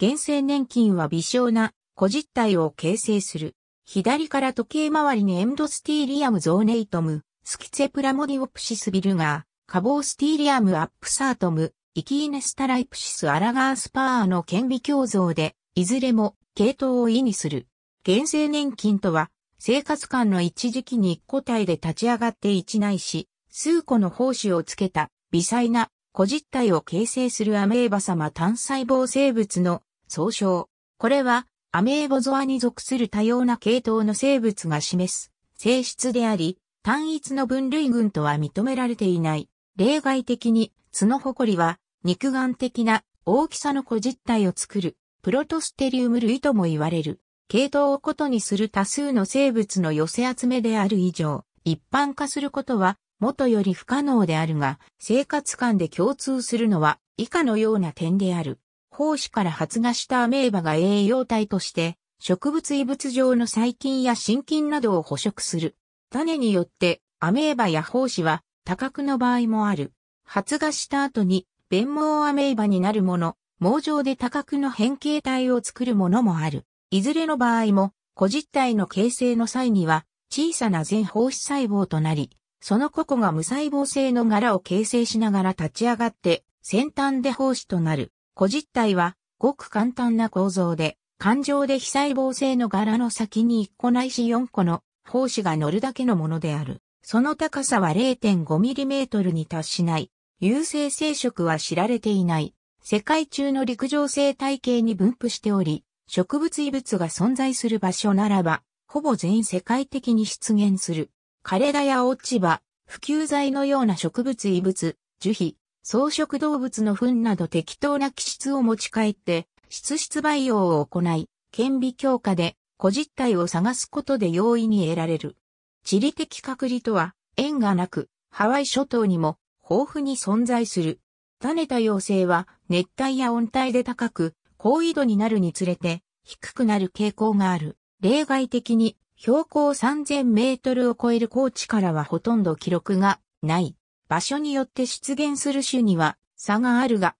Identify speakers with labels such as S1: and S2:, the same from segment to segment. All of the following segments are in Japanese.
S1: 原生年金は微小な個実体を形成する。左から時計回りにエンドスティーリアムゾーネイトム、スキツェプラモディオプシスビルガー、カボースティーリアムアップサートム、イキーネスタライプシスアラガースパーの顕微鏡像で、いずれも系統を意味する。原生年金とは、生活間の一時期に一個体で立ち上がって一ないし、数個の胞子をつけた微細な個実体を形成するアメーバ様単細胞生物の総称。これはアメーボゾアに属する多様な系統の生物が示す性質であり、単一の分類群とは認められていない。例外的に、角誇りは肉眼的な大きさの個実体を作るプロトステリウム類とも言われる。系統をことにする多数の生物の寄せ集めである以上、一般化することは元より不可能であるが、生活間で共通するのは以下のような点である。胞子から発芽したアメーバが栄養体として、植物異物上の細菌や真菌などを捕食する。種によってアメーバや胞子は多角の場合もある。発芽した後に弁毛アメーバになるもの、網状で多角の変形体を作るものもある。いずれの場合も、個実体の形成の際には小さな全胞子細胞となり、その個々が無細胞性の柄を形成しながら立ち上がって、先端で胞子となる。個実体は、ごく簡単な構造で、感情で非細胞性の柄の先に1個ないし4個の胞子が乗るだけのものである。その高さは 0.5mm に達しない。有性生殖は知られていない。世界中の陸上生態系に分布しており、植物異物が存在する場所ならば、ほぼ全世界的に出現する。枯れ枝や落ち葉、普及剤のような植物異物、樹皮、草食動物の糞など適当な気質を持ち帰って、質質培養を行い、顕微強化で、個実体を探すことで容易に得られる。地理的隔離とは、縁がなく、ハワイ諸島にも豊富に存在する。種田幼性は熱帯や温帯で高く、高緯度になるにつれて低くなる傾向がある。例外的に標高3000メートルを超える高地からはほとんど記録がない。場所によって出現する種には差があるが、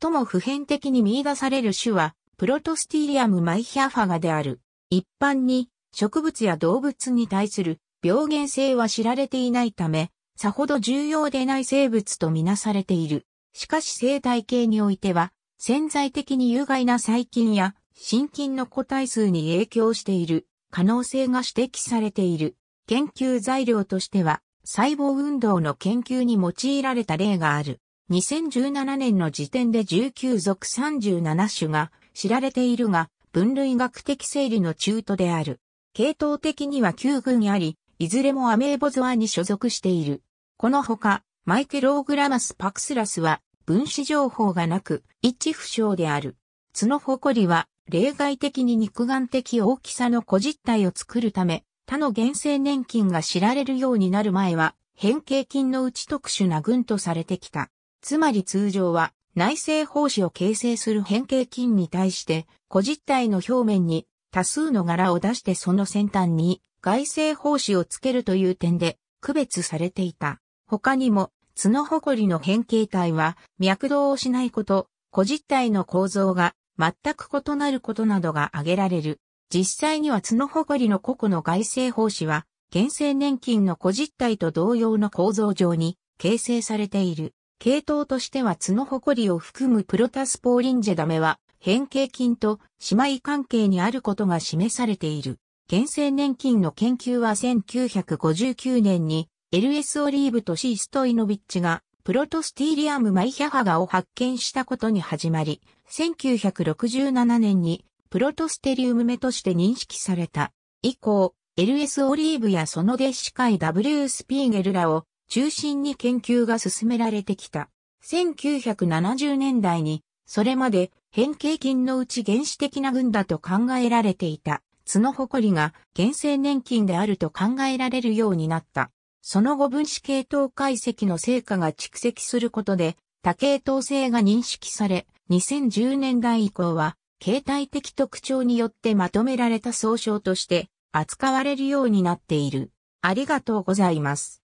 S1: 最も普遍的に見出される種は、プロトスティリアムマイヒャファガである。一般に植物や動物に対する病原性は知られていないため、さほど重要でない生物とみなされている。しかし生態系においては、潜在的に有害な細菌や心筋の個体数に影響している可能性が指摘されている。研究材料としては、細胞運動の研究に用いられた例がある。2017年の時点で19属37種が知られているが、分類学的整理の中途である。系統的には9群あり、いずれもアメーボゾアに所属している。このほか、マイケローグラマスパクスラスは分子情報がなく、一致不詳である。角誇りは例外的に肉眼的大きさの個実体を作るため、他の原生年金が知られるようになる前は、変形菌のうち特殊な群とされてきた。つまり通常は、内製胞子を形成する変形菌に対して、個実体の表面に多数の柄を出してその先端に外製胞子をつけるという点で区別されていた。他にも、角誇りの変形体は脈動をしないこと、個実体の構造が全く異なることなどが挙げられる。実際には角誇りの個々の外生胞子は、原生年金の個実体と同様の構造上に形成されている。系統としては角誇りを含むプロタスポーリンジェダメは、変形菌と姉妹関係にあることが示されている。原生年金の研究は1959年に LS オリーブと C ストイノビッチがプロトスティーリアムマイヒャハガを発見したことに始まり、1967年にプロトステリウム目として認識された。以降、LS オリーブやその弟子会 W スピーゲルらを中心に研究が進められてきた。1970年代に、それまで変形菌のうち原始的な群だと考えられていた。角誇りが原生年金であると考えられるようになった。その後分子系統解析の成果が蓄積することで、多系統性が認識され、2010年代以降は、形態的特徴によってまとめられた総称として扱われるようになっている。ありがとうございます。